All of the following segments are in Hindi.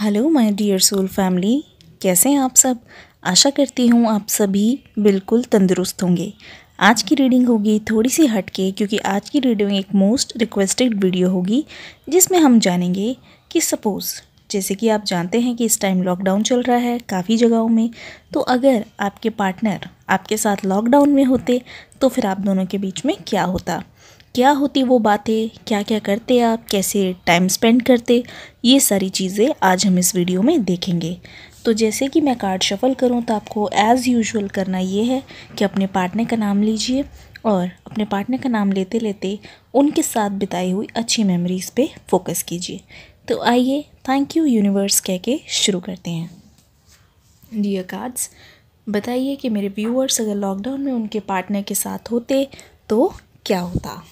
hello my dear soul family कैसे हैं आप सब आशा करती हूँ आप सभी बिल्कुल तंदुरुस्त होंगे आज की रीडिंग होगी थोड़ी सी हटके क्योंकि आज की रीडिंग एक मोस्ट रिक्वेस्टेड वीडियो होगी जिसमें हम जानेंगे कि सपोज़ जैसे कि आप जानते हैं कि इस टाइम लॉकडाउन चल रहा है काफ़ी जगहों में तो अगर आपके पार्टनर आपके साथ लॉकडाउन में होते तो फिर आप दोनों के बीच में क्या होता क्या होती वो बातें क्या क्या करते आप कैसे टाइम स्पेंड करते ये सारी चीज़ें आज हम इस वीडियो में देखेंगे तो जैसे कि मैं कार्ड शफल करूँ तो आपको एज़ यूजुअल करना ये है कि अपने पार्टनर का नाम लीजिए और अपने पार्टनर का नाम लेते लेते उनके साथ बिताई हुई अच्छी मेमोरीज़ पे फोकस कीजिए तो आइए थैंक यू यूनिवर्स कह के शुरू करते हैं डियर कार्ड्स बताइए कि मेरे व्यूअर्स अगर लॉकडाउन में उनके पार्टनर के साथ होते तो क्या होता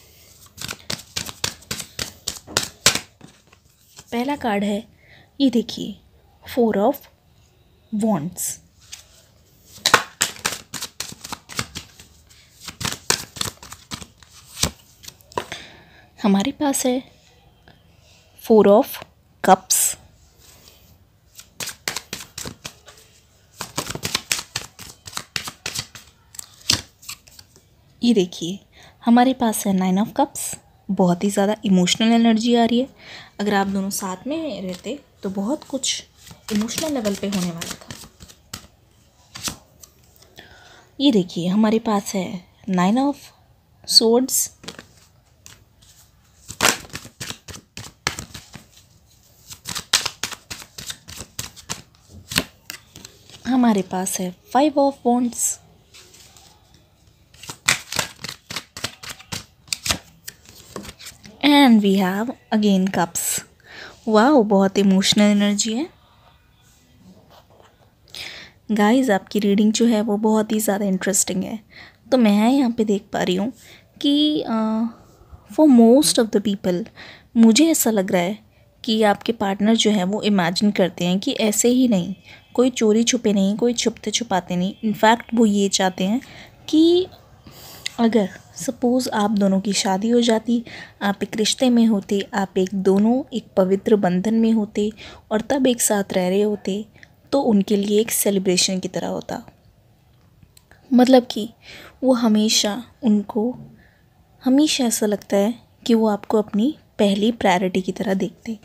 पहला कार्ड है ये देखिए फोर ऑफ वॉन्ट्स हमारे पास है फोर ऑफ कप्स ये देखिए हमारे पास है नाइन ऑफ कप्स बहुत ही ज़्यादा इमोशनल एनर्जी आ रही है अगर आप दोनों साथ में रहते तो बहुत कुछ इमोशनल लेवल पे होने वाला था ये देखिए हमारे पास है नाइन ऑफ सोड्स हमारे पास है five of wands and we have again cups वाह बहुत इमोशनल एनर्जी है गाइस आपकी रीडिंग जो है वो बहुत ही ज़्यादा इंटरेस्टिंग है तो मैं यहाँ पे देख पा रही हूँ कि for most of the people मुझे ऐसा लग रहा है कि आपके पार्टनर जो है वो इमेजिन करते हैं कि ऐसे ही नहीं कोई चोरी छुपे नहीं कोई छुपते छुपाते नहीं इनफैक्ट वो ये चाहते हैं कि अगर सपोज़ आप दोनों की शादी हो जाती आप एक रिश्ते में होते आप एक दोनों एक पवित्र बंधन में होते और तब एक साथ रह रहे होते तो उनके लिए एक सेलिब्रेशन की तरह होता मतलब कि वो हमेशा उनको हमेशा ऐसा लगता है कि वो आपको अपनी पहली प्रायोरिटी की तरह देखते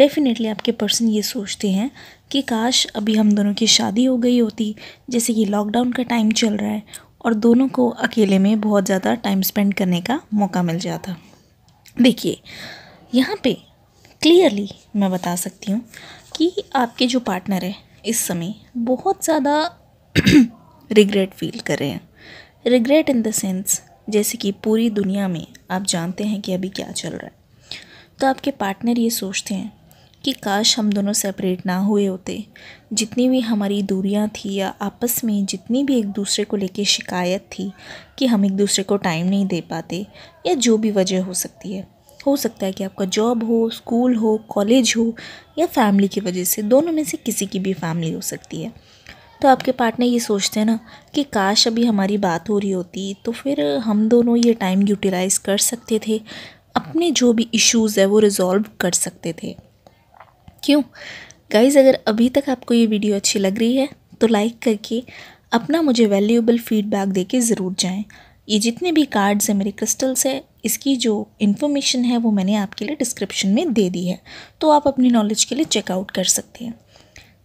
डेफ़िनेटली आपके पर्सन ये सोचते हैं कि काश अभी हम दोनों की शादी हो गई होती जैसे कि लॉकडाउन का टाइम चल रहा है और दोनों को अकेले में बहुत ज़्यादा टाइम स्पेंड करने का मौका मिल जाता देखिए यहाँ पे क्लियरली मैं बता सकती हूँ कि आपके जो पार्टनर है इस समय बहुत ज़्यादा रिग्रेट फील कर रहे हैं रिग्रेट इन देंस जैसे कि पूरी दुनिया में आप जानते हैं कि अभी क्या चल रहा है तो आपके पार्टनर ये सोचते हैं कि काश हम दोनों सेपरेट ना हुए होते जितनी भी हमारी दूरियां थी या आपस में जितनी भी एक दूसरे को लेके शिकायत थी कि हम एक दूसरे को टाइम नहीं दे पाते या जो भी वजह हो सकती है हो सकता है कि आपका जॉब हो स्कूल हो कॉलेज हो या फैमिली की वजह से दोनों में से किसी की भी फैमिली हो सकती है तो आपके पार्टनर ये सोचते हैं ना कि काश अभी हमारी बात हो रही होती तो फिर हम दोनों ये टाइम यूटिलाइज़ कर सकते थे अपने जो भी इश्यूज़ है वो रिज़ॉल्व कर सकते थे क्यों गाइज़ अगर अभी तक आपको ये वीडियो अच्छी लग रही है तो लाइक करके अपना मुझे वैल्यूएबल फीडबैक दे के ज़रूर जाएँ ये जितने भी कार्ड्स हैं मेरे क्रिस्टल्स हैं इसकी जो इन्फॉर्मेशन है वो मैंने आपके लिए डिस्क्रिप्शन में दे दी है तो आप अपनी नॉलेज के लिए चेकआउट कर सकते हैं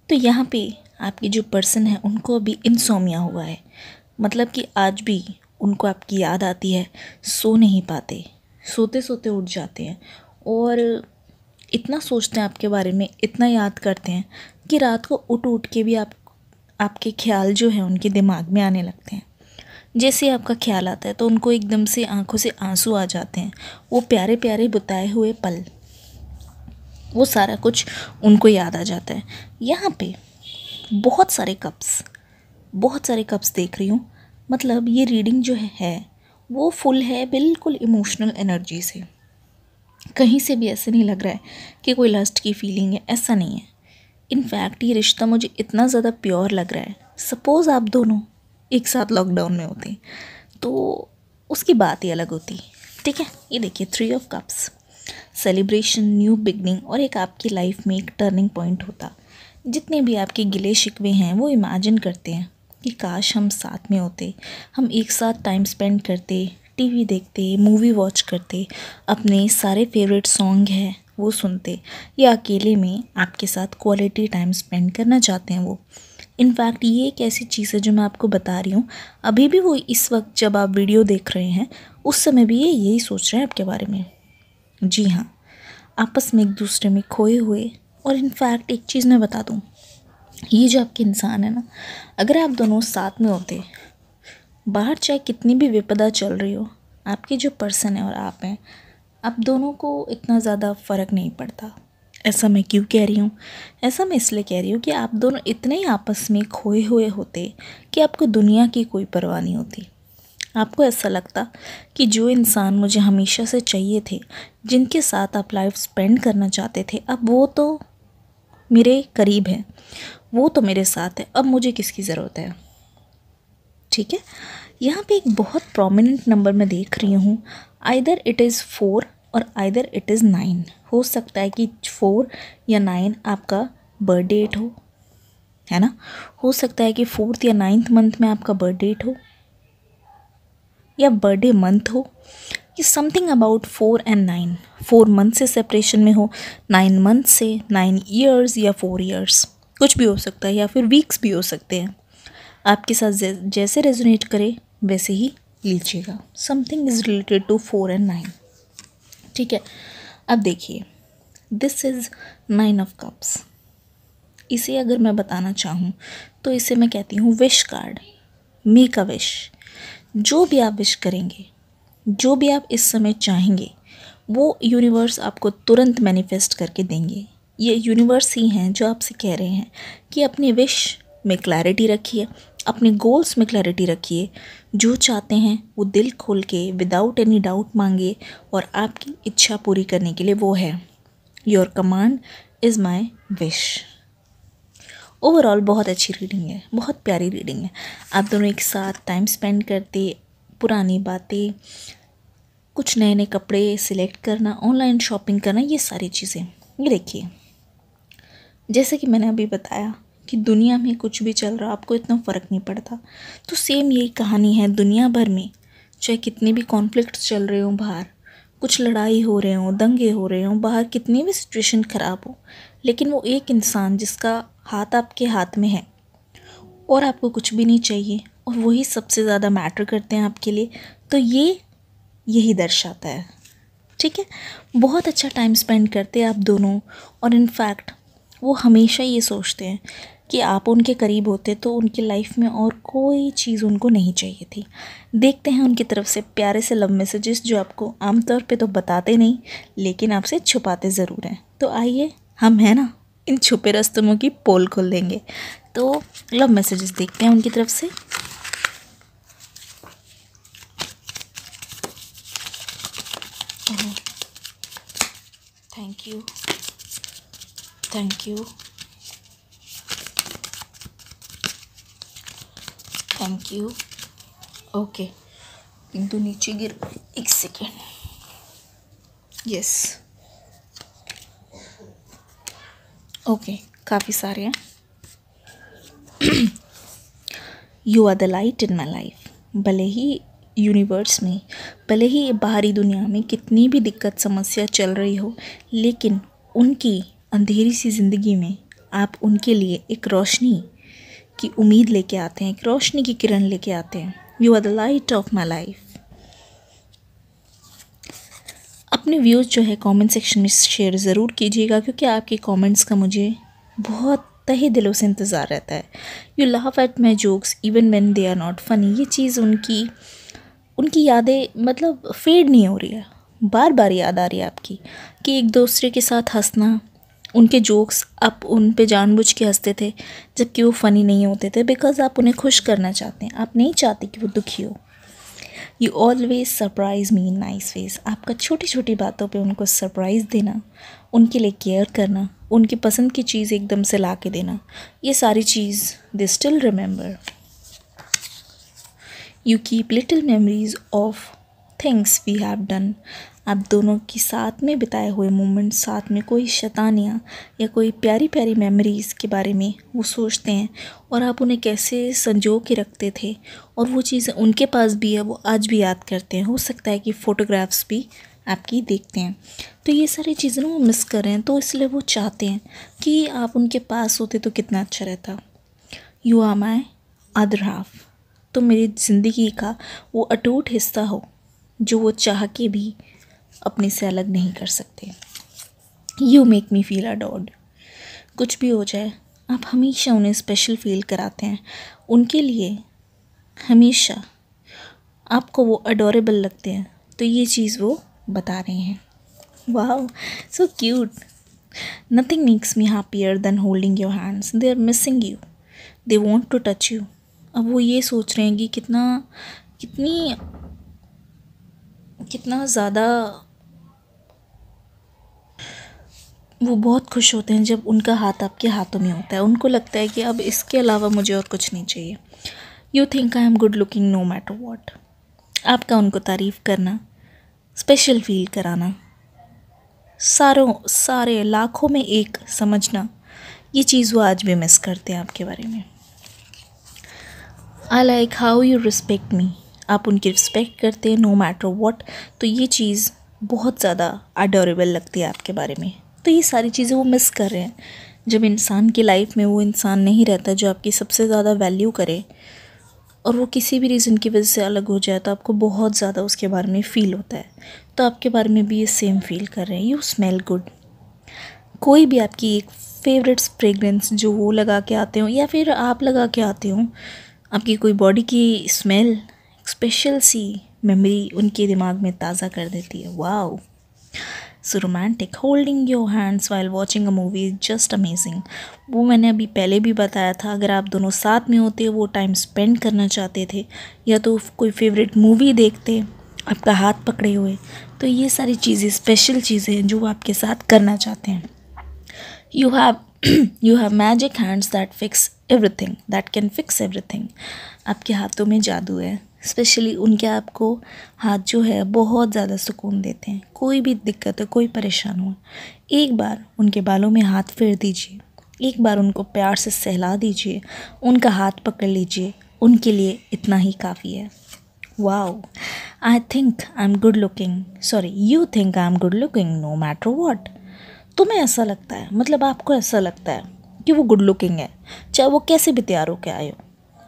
तो यहाँ पे आपके जो पर्सन है उनको अभी इंसोमिया हुआ है मतलब कि आज भी उनको आपकी याद आती है सो नहीं पाते सोते सोते उठ जाते हैं और इतना सोचते हैं आपके बारे में इतना याद करते हैं कि रात को उठ उठ के भी आप आपके ख्याल जो है उनके दिमाग में आने लगते हैं जैसे आपका ख्याल आता है तो उनको एकदम से आंखों से आंसू आ जाते हैं वो प्यारे प्यारे बताए हुए पल वो सारा कुछ उनको याद आ जाता है यहाँ पे बहुत सारे कप्स बहुत सारे कप्स देख रही हूँ मतलब ये रीडिंग जो है, है वो फुल है बिल्कुल इमोशनल एनर्जी से कहीं से भी ऐसे नहीं लग रहा है कि कोई लस्ट की फीलिंग है ऐसा नहीं है इनफैक्ट ये रिश्ता मुझे इतना ज़्यादा प्योर लग रहा है सपोज़ आप दोनों एक साथ लॉकडाउन में होते तो उसकी बात ही अलग होती ठीक है ये देखिए three of cups celebration new beginning और एक आपकी लाइफ में एक टर्निंग पॉइंट होता जितने भी आपके गिले शिकवे हैं वो इमेजिन करते हैं कि काश हम साथ में होते हम एक साथ टाइम स्पेंड करते टीवी देखते मूवी वॉच करते अपने सारे फेवरेट सॉन्ग हैं वो सुनते या अकेले में आपके साथ क्वालिटी टाइम स्पेंड करना चाहते हैं वो इनफैक्ट ये एक ऐसी चीज़ है जो मैं आपको बता रही हूँ अभी भी वो इस वक्त जब आप वीडियो देख रहे हैं उस समय भी ये यही सोच रहे हैं आपके बारे में जी हाँ आपस में एक दूसरे में खोए हुए और इनफैक्ट एक चीज़ मैं बता दूँ ये जो आपके इंसान है ना अगर आप दोनों साथ में होते बाहर चाहे कितनी भी विपदा चल रही हो आपके जो पर्सन है और आप हैं आप दोनों को इतना ज़्यादा फ़र्क नहीं पड़ता ऐसा मैं क्यों कह रही हूँ ऐसा मैं इसलिए कह रही हूँ कि आप दोनों इतने ही आपस में खोए हुए होते कि आपको दुनिया की कोई परवाह नहीं होती आपको ऐसा लगता कि जो इंसान मुझे हमेशा से चाहिए थे जिनके साथ आप लाइफ स्पेंड करना चाहते थे अब वो तो मेरे करीब हैं वो तो मेरे साथ है अब मुझे किसकी ज़रूरत है ठीक है यहाँ पे एक बहुत प्रोमिनेंट नंबर मैं देख रही हूँ आइदर इट इज़ फोर और आइदर इट इज़ नाइन हो सकता है कि फोर या नाइन आपका बर्थ डेट हो है ना हो सकता है कि फोर्थ या नाइन्थ मंथ में आपका बर्थ डेट हो या बर्थडे मंथ हो ये something about four and nine four month से सेपरेशन में हो नाइन मंथ से नाइन ईयर्स या फोर ईयर्स कुछ भी हो सकता है या फिर वीक्स भी हो सकते हैं आपके साथ जैसे रेजोनेट करे वैसे ही लीजिएगा something is related to four and nine ठीक है अब देखिए this is nine of cups इसे अगर मैं बताना चाहूँ तो इसे मैं कहती हूँ wish card make a wish जो भी आप विश करेंगे जो भी आप इस समय चाहेंगे वो यूनिवर्स आपको तुरंत मैनिफेस्ट करके देंगे ये यूनिवर्स ही हैं जो आपसे कह रहे हैं कि अपनी विश में क्लैरिटी रखिए अपने गोल्स में क्लैरिटी रखिए जो चाहते हैं वो दिल खोल के विदाउट एनी डाउट मांगे और आपकी इच्छा पूरी करने के लिए वो है your command is my wish overall बहुत अच्छी रीडिंग है बहुत प्यारी रीडिंग है आप दोनों एक साथ टाइम स्पेंड करते पुरानी बातें कुछ नए नए कपड़े सिलेक्ट करना ऑनलाइन शॉपिंग करना ये सारी चीज़ें ये देखिए जैसे कि मैंने अभी बताया कि दुनिया में कुछ भी चल रहा आपको इतना फ़र्क नहीं पड़ता तो सेम यही कहानी है दुनिया भर में चाहे कितने भी कॉन्फ्लिक्ट चल रहे हों बाहर कुछ लड़ाई हो रहे हों दंगे हो रहे हों बाहर कितनी भी सिचुएशन ख़राब हो लेकिन वो एक इंसान जिसका हाथ आपके हाथ में है और आपको कुछ भी नहीं चाहिए और वही सबसे ज़्यादा मैटर करते हैं आपके लिए तो ये यही दर्शाता है ठीक है बहुत अच्छा टाइम स्पेंड करते हैं आप दोनों और इनफैक्ट वो हमेशा ये सोचते हैं कि आप उनके करीब होते तो उनकी लाइफ में और कोई चीज़ उनको नहीं चाहिए थी देखते हैं उनकी तरफ से प्यारे से लव मैसेजेस जो आपको आमतौर पे तो बताते नहीं लेकिन आपसे छुपाते ज़रूर हैं तो आइए हम हैं ना इन छुपे रस्तमों की पोल खोल देंगे तो लव मैसेजेस देखते हैं उनकी तरफ से thank you thank you thank you okay दो नीचे गिर एक सेकेंड यस ओके काफ़ी सारे हैं you are the light in my life भले ही यूनिवर्स में भले ही बाहरी दुनिया में कितनी भी दिक्कत समस्या चल रही हो लेकिन उनकी अंधेरी सी ज़िंदगी में आप उनके लिए एक रोशनी की उम्मीद लेके आते हैं एक रोशनी की किरण लेके आते हैं you are the light of my life अपने व्यूज़ जो है कमेंट सेक्शन में शेयर ज़रूर कीजिएगा क्योंकि आपके कमेंट्स का मुझे बहुत तहे दिलों से इंतज़ार रहता है you laugh at my jokes even when they are not funny ये चीज़ उनकी उनकी यादें मतलब फेड नहीं हो रही है बार बार याद आ रही है आपकी कि एक दूसरे के साथ हंसना उनके जोक्स आप उन पे जानबूझ के हंसते थे जबकि वो फ़नी नहीं होते थे बिकॉज़ आप उन्हें खुश करना चाहते हैं आप नहीं चाहते कि वो दुखी हो you always surprise me nice ways आपका छोटी छोटी बातों पे उनको सरप्राइज़ देना उनके लिए केयर करना उनकी पसंद की चीज़ एकदम से ला के देना ये सारी चीज़ they still remember you keep little memories of things we have done आप दोनों की साथ में बिताए हुए मोमेंट साथ में कोई शैतानियाँ या कोई प्यारी प्यारी मेमोरीज़ के बारे में वो सोचते हैं और आप उन्हें कैसे संजो के रखते थे और वो चीज़ें उनके पास भी है वो आज भी याद करते हैं हो सकता है कि फ़ोटोग्राफ्स भी आपकी देखते हैं तो ये सारी चीज़ें ना वो मिस कर रहे हैं तो इसलिए वो चाहते हैं कि आप उनके पास होते तो कितना अच्छा रहता you are my other half तो मेरी ज़िंदगी का वो अटूट हिस्सा हो जो वो चाह के भी अपने से अलग नहीं कर सकते you make me feel adored कुछ भी हो जाए आप हमेशा उन्हें स्पेशल फील कराते हैं उनके लिए हमेशा आपको वो अडोरेबल लगते हैं तो ये चीज़ वो बता रहे हैं वाह so cute nothing makes me happier than holding your hands they are missing you they want to touch you अब वो ये सोच रहे हैं कि कितना कितनी कितना ज़्यादा वो बहुत खुश होते हैं जब उनका हाथ आपके हाथों में होता है उनको लगता है कि अब इसके अलावा मुझे और कुछ नहीं चाहिए you think I am good looking no matter what आपका उनको तारीफ़ करना स्पेशल फील कराना सारों सारे लाखों में एक समझना ये चीज़ वो आज भी मिस करते हैं आपके बारे में I like how you respect me आप उनकी रिस्पेक्ट करते हैं नो मैटर वॉट तो ये चीज़ बहुत ज़्यादा अडोरेबल लगती है आपके बारे में तो ये सारी चीज़ें वो मिस कर रहे हैं जब इंसान की लाइफ में वो इंसान नहीं रहता जो आपकी सबसे ज़्यादा वैल्यू करे और वो किसी भी रीज़न की वजह से अलग हो जाए तो आपको बहुत ज़्यादा उसके बारे में फ़ील होता है तो आपके बारे में भी ये सेम फील कर रहे हैं यू स्मेल गुड कोई भी आपकी एक फेवरेट फ्रेगरेंस जो वो लगा के आते हों या फिर आप लगा के आते हो आपकी कोई बॉडी की स्मेल स्पेशल सी मेमोरी उनके दिमाग में ताज़ा कर देती है वाह so romantic holding your hands while watching a movie is just amazing वो मैंने अभी पहले भी बताया था अगर आप दोनों साथ में होते वो टाइम स्पेंड करना चाहते थे या तो कोई फेवरेट मूवी देखते आपका हाथ पकड़े हुए तो ये सारी चीज़ें स्पेशल चीज़ें हैं जो आपके साथ करना चाहते हैं you have you have magic hands that fix everything that can fix everything आपके हाथों में जादू है स्पेशली उनके आपको हाथ जो है बहुत ज़्यादा सुकून देते हैं कोई भी दिक्कत हो कोई परेशान हो एक बार उनके बालों में हाथ फेर दीजिए एक बार उनको प्यार से सहला दीजिए उनका हाथ पकड़ लीजिए उनके लिए इतना ही काफ़ी है wow I think I am good looking sorry you think I am good looking no matter what तुम्हें ऐसा लगता है मतलब आपको ऐसा लगता है कि वो गुड लुकिंग है चाहे वो कैसे भी तैयार होकर आए हो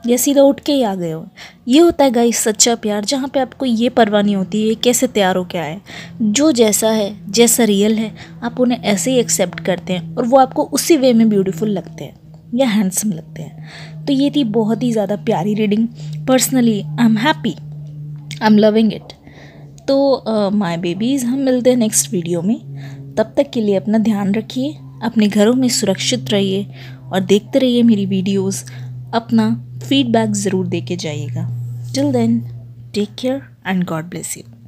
या सीधा उठ के ही आ गए हो ये होता है गाइस सच्चा प्यार जहाँ पे आपको ये परवाह नहीं होती है कैसे तैयार हो क्या है जो जैसा है जैसा रियल है आप उन्हें ऐसे ही एक्सेप्ट करते हैं और वो आपको उसी वे में ब्यूटीफुल लगते हैं या हैंडसम लगते हैं तो ये थी बहुत ही ज़्यादा प्यारी reading personally I am happy I am loving it तो माय बेबीज़ हम मिलते हैं नेक्स्ट वीडियो में तब तक के लिए अपना ध्यान रखिए अपने घरों में सुरक्षित रहिए और देखते रहिए मेरी वीडियोज़ अपना फीडबैक ज़रूर दे के जाइएगा till then take care and God bless you